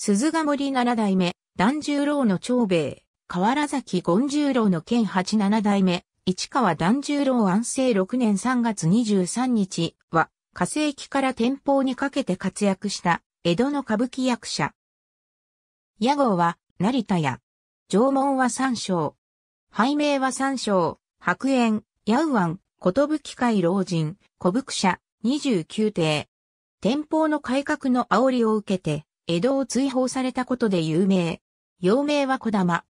鈴ヶ森七代目、團十郎の長兵衛、河原崎権十郎の県八七代目、市川團十郎安政六年三月二十三日は、火星期から天保にかけて活躍した、江戸の歌舞伎役者。屋号は、成田屋。縄文は三章。拝名は三章。白猿、八ぶき会老人、古伏者、十九帝。天保の改革の煽りを受けて、江戸を追放されたことで有名。幼名は小玉。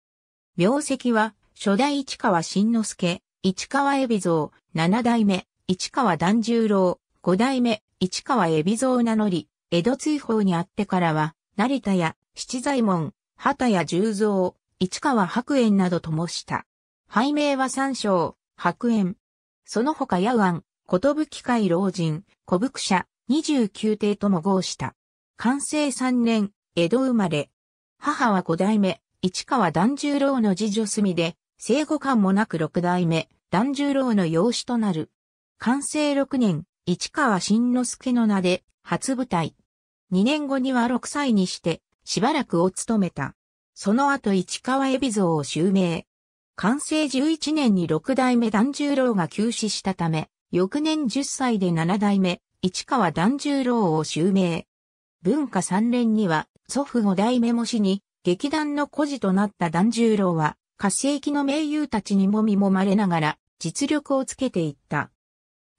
名跡は、初代市川新之助、市川海老蔵、七代目、市川團十郎、五代目、市川海老蔵名乗り、江戸追放にあってからは、成田や七左衛門、畑や十蔵、市川白猿などともした。拝名は三章、白猿。その他八安、寿会老人、古福社、二十九帝とも号した。完成3年、江戸生まれ。母は5代目、市川團十郎の次女住みで、生後間もなく6代目、團十郎の養子となる。完成6年、市川新之助の名で、初舞台。2年後には6歳にして、しばらくを務めた。その後市川海老蔵を襲名。完成11年に六代目團十郎が急死したため、翌年10歳で七代目、市川團十郎を襲名。文化3連には、祖父五代目もしに、劇団の孤児となった團十郎は、活性紀の名優たちにもみもまれながら、実力をつけていった。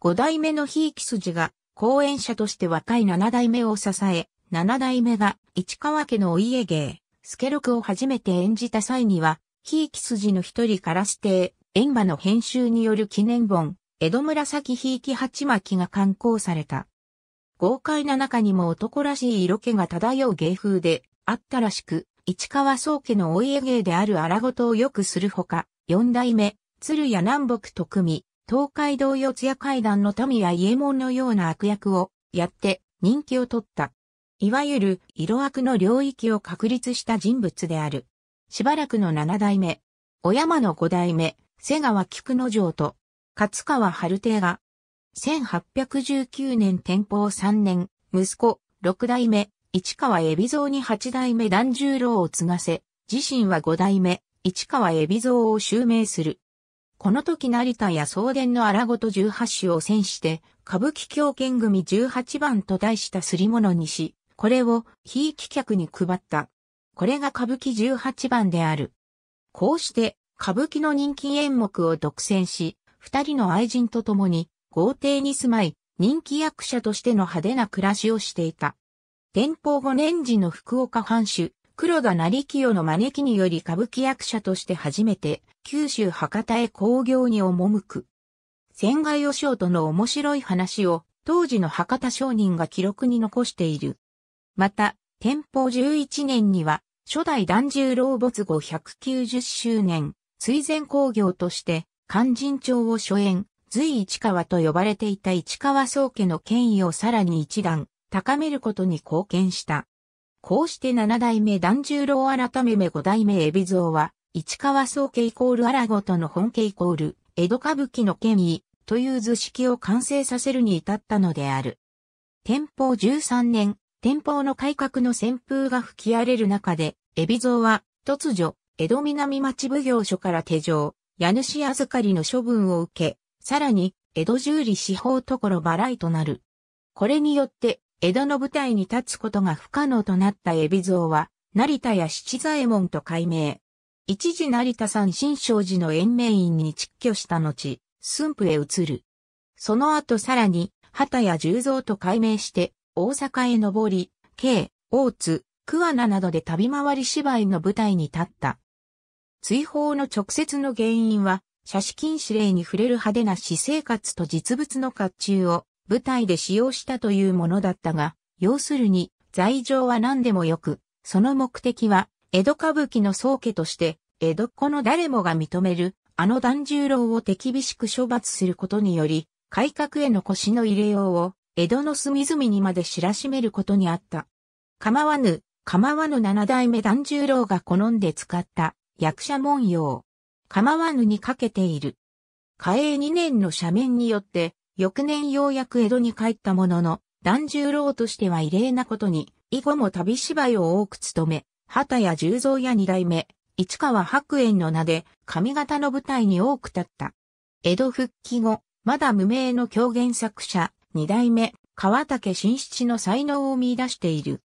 五代目のひいき筋が、後演者として若い七代目を支え、七代目が市川家のお家芸、助六を初めて演じた際には、ひいき筋の一人から指定、演馬の編集による記念本、江戸紫ひいき八巻が刊行された。豪快な中にも男らしい色気が漂う芸風であったらしく、市川宗家のお家芸である荒事をよくするほか、四代目、鶴屋南北徳美、東海道四谷階段の民や家門のような悪役をやって人気を取った。いわゆる色悪の領域を確立した人物である。しばらくの七代目、小山の五代目、瀬川菊之丞と、勝川春亭が1819年天保3年、息子、六代目、市川海老蔵に八代目團十郎を継がせ、自身は五代目、市川海老蔵を襲名する。この時成田や送伝の荒ごと18種を戦して、歌舞伎狂犬組18番と題したすり物にし、これを非棄客に配った。これが歌舞伎18番である。こうして、歌舞伎の人気演目を独占し、二人の愛人と共に豪邸に住まい、人気役者としての派手な暮らしをしていた。天保5年時の福岡藩主、黒田成清の招きにより歌舞伎役者として初めて、九州博多へ工業に赴く。仙賀和尚との面白い話を、当時の博多商人が記録に残している。また、天保11年には、初代團十郎没後190周年、水前工業として、勧進帳を初演、随市川と呼ばれていた市川宗家の権威をさらに一段高めることに貢献した。こうして七代目團十郎改めめ五代目海老蔵は、市川宗家イコール荒ごとの本家イコール、江戸歌舞伎の権威という図式を完成させるに至ったのである。天保13年、天保の改革の旋風が吹き荒れる中で、海老蔵は突如、江戸南町奉行所から手錠、家主預かりの処分を受け、さらに、江戸十里四方所払いとなる。これによって、江戸の舞台に立つことが不可能となった海老蔵は、成田や七左衛門と改名。一時成田山新勝寺の延命院に蟄居した後、駿府へ移る。その後さらに、畑や十蔵と改名して、大阪へ上り、京、大津、桑名などで旅回り芝居の舞台に立った。追放の直接の原因は、写真禁止令に触れる派手な私生活と実物の甲冑を舞台で使用したというものだったが、要するに、罪状は何でもよく、その目的は、江戸歌舞伎の宗家として、江戸っ子の誰もが認める、あの團十郎を手厳しく処罰することにより、改革への腰の入れようを、江戸の隅々にまで知らしめることにあった。構わぬ、構わぬ七代目團十郎が好んで使った、役者文様。構わぬにかけている。嘉永2年の斜面によって、翌年ようやく江戸に帰ったものの、團十郎としては異例なことに、以後も旅芝居を多く務め、畑や十蔵や二代目、市川白猿の名で、上方の舞台に多く立った。江戸復帰後、まだ無名の狂言作者、二代目、川竹新七の才能を見出している。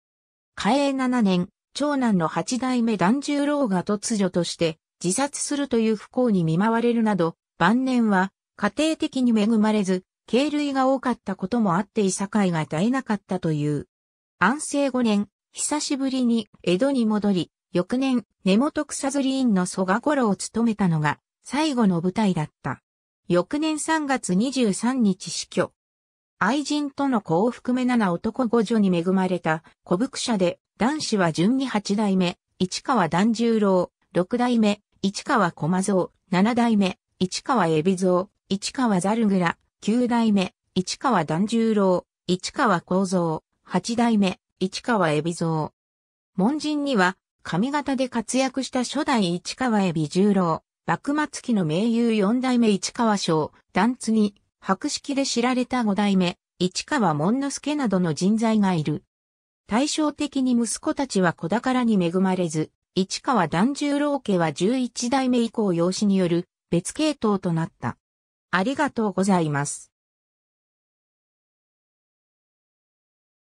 嘉永7年、長男の八代目團十郎が突如として、自殺するという不幸に見舞われるなど、晩年は家庭的に恵まれず、軽類が多かったこともあっていさかいが絶えなかったという。安政5年、久しぶりに江戸に戻り、翌年、根本草釣院の蘇我頃を務めたのが、最後の舞台だった。翌年3月23日死去。愛人との子を含め7男5女に恵まれた古福社で、男子は順に8代目、市川團十郎、6代目、市川駒蔵、七代目、市川海老蔵、市川ザルグラ、九代目、市川團十郎、市川幸三、八代目、市川海老蔵。門人には、上方で活躍した初代市川海老十郎、幕末期の名優四代目市川省、段次、白式で知られた五代目、市川門之助などの人材がいる。対照的に息子たちは子宝に恵まれず、市川團十郎家は11代目以降養子による別系統となった。ありがとうございます。